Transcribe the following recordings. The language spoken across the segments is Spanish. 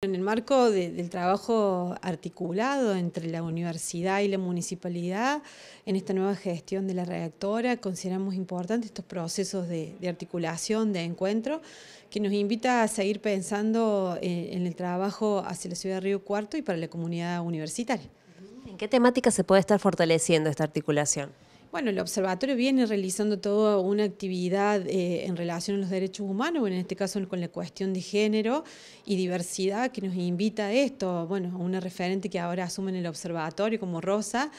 En el marco del trabajo articulado entre la universidad y la municipalidad, en esta nueva gestión de la redactora, consideramos importantes estos procesos de, articulación, de encuentro, que nos invita a seguir pensando en, eh, en el trabajo hacia la ciudad de Río Cuarto y para la comunidad universitaria. ¿En qué temática se puede estar fortaleciendo esta articulación? Bueno, el observatorio viene realizando toda una actividad eh, en relación a los derechos humanos, en este caso con la cuestión de género y diversidad que nos invita a esto, bueno, a una referente que ahora asume en el observatorio como Rosa,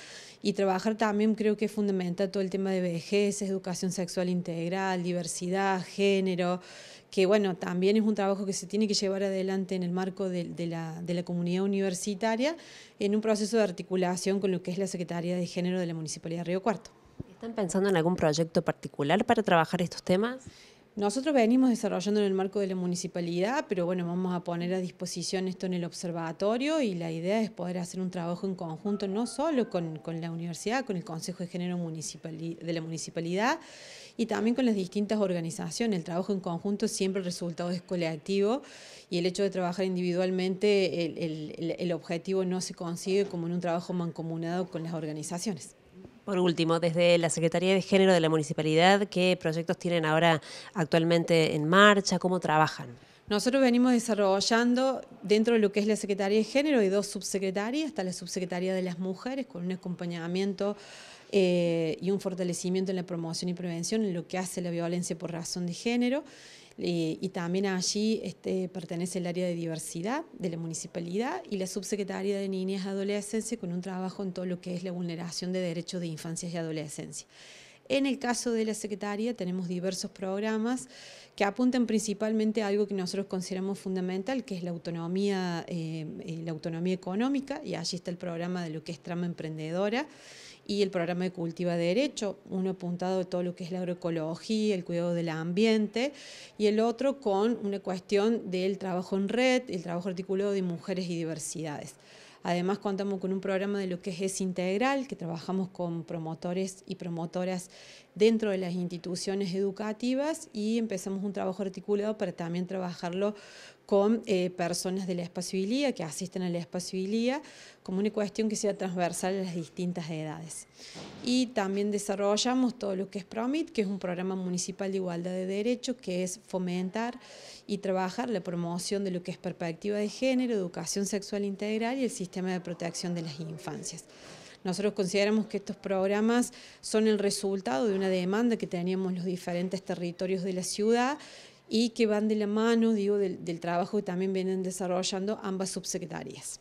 y trabajar también creo que fundamenta todo el tema de vejez, educación sexual integral, diversidad, género, que bueno, también es un trabajo que se tiene que llevar adelante en el marco de la comunidad universitaria, en un proceso de articulación con lo que es la Secretaría de Género de la Municipalidad de Río Cuarto. ¿Están pensando en algún proyecto particular para trabajar estos temas? Nosotros venimos desarrollando en el marco de la municipalidad, pero bueno, vamos a poner a disposición esto en el observatorio y la idea es poder hacer un trabajo en conjunto, no solo con, la universidad, con el Consejo de Género de la Municipalidad y también con las distintas organizaciones. El trabajo en conjunto siempre el resultado es colectivo y el hecho de trabajar individualmente, el objetivo no se consigue como en un trabajo mancomunado con las organizaciones. Por último, desde la Secretaría de Género de la Municipalidad, ¿qué proyectos tienen ahora actualmente en marcha? ¿Cómo trabajan? Nosotros venimos desarrollando dentro de lo que es la Secretaría de Género y dos subsecretarias, hasta la Subsecretaría de las Mujeres con un acompañamiento eh, y un fortalecimiento en la promoción y prevención en lo que hace la violencia por razón de género. Eh, y también allí este, pertenece el área de diversidad de la municipalidad y la subsecretaria de niñas y Adolescencia con un trabajo en todo lo que es la vulneración de derechos de infancias y adolescencia. En el caso de la Secretaría tenemos diversos programas que apuntan principalmente a algo que nosotros consideramos fundamental, que es la autonomía, eh, eh, la autonomía económica, y allí está el programa de lo que es trama emprendedora y el programa de cultiva de derecho, uno apuntado a todo lo que es la agroecología, el cuidado del ambiente, y el otro con una cuestión del trabajo en red, el trabajo articulado de mujeres y diversidades. Además contamos con un programa de lo que es ES Integral, que trabajamos con promotores y promotoras dentro de las instituciones educativas y empezamos un trabajo articulado para también trabajarlo con eh, personas de la ILIA, que asisten a la ILIA, como una cuestión que sea transversal a las distintas edades. Y también desarrollamos todo lo que es PROMIT, que es un programa municipal de igualdad de derechos, que es fomentar y trabajar la promoción de lo que es perspectiva de género, educación sexual integral y el sistema de protección de las infancias. Nosotros consideramos que estos programas son el resultado de una demanda que teníamos los diferentes territorios de la ciudad y que van de la mano, digo, del, del trabajo que también vienen desarrollando ambas subsecretarias.